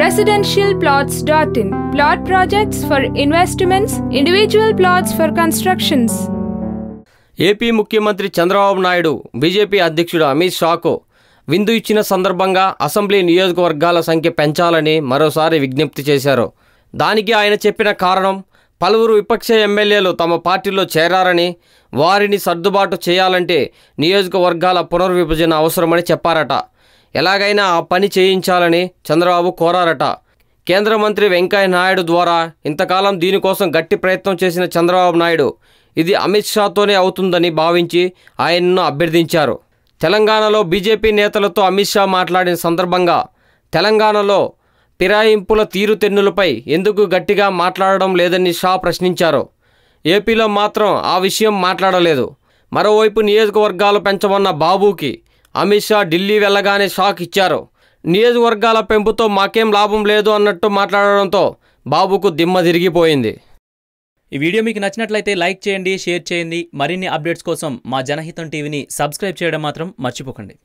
in plot projects for investments individual plots for constructions AP ముఖ్యమంత్రి Chandrababu Naidu BJP అధ్యక్షుడు అమిత్ షాకు విందు ఇచ్చిన సందర్భంగా అసెంబ్లీ నియోజకవర్గాల సంఖ్య పెంచాలని మరోసారి విజ్ఞప్తి చేశారు దానికి ఆయన చెప్పిన కారణం పలువురు విపక్ష ఎమ్మెల్యేలు తమ పార్టీలో చేరారని వారిని సర్దుబాటు చేయాలంటే నియోజకవర్గాల పునర్విభజన అవసరమని చెప్పారట ఎలాగైనా ఆ పని చేయించాలని చంద్రబాబు కోరారట కేంద్ర మంత్రి వెంకయ్య నాయుడు ద్వారా ఇంతకాలం దీనికోసం గట్టి ప్రయత్నం చేసిన చంద్రబాబు నాయుడు ఇది అమిత్ షాతోనే అవుతుందని భావించి ఆయన్ను అభ్యర్థించారు తెలంగాణలో బీజేపీ నేతలతో అమిత్ షా మాట్లాడిన సందర్భంగా తెలంగాణలో పిరాయింపుల తీరుతెన్నులపై ఎందుకు గట్టిగా మాట్లాడడం లేదని షా ప్రశ్నించారు ఏపీలో మాత్రం ఆ విషయం మాట్లాడలేదు మరోవైపు నియోజకవర్గాలు పెంచమన్న బాబుకి అమిత్ షా ఢిల్లీ వెళ్ళగానే షాక్ ఇచ్చారు నియోజకవర్గాల పెంపుతో మాకేం లాభం లేదు అన్నట్టు మాట్లాడడంతో బాబుకు దిమ్మ తిరిగిపోయింది ఈ వీడియో మీకు నచ్చినట్లయితే లైక్ చేయండి షేర్ చేయండి మరిన్ని అప్డేట్స్ కోసం మా జనహితం టీవీని సబ్స్క్రైబ్ చేయడం మాత్రం మర్చిపోకండి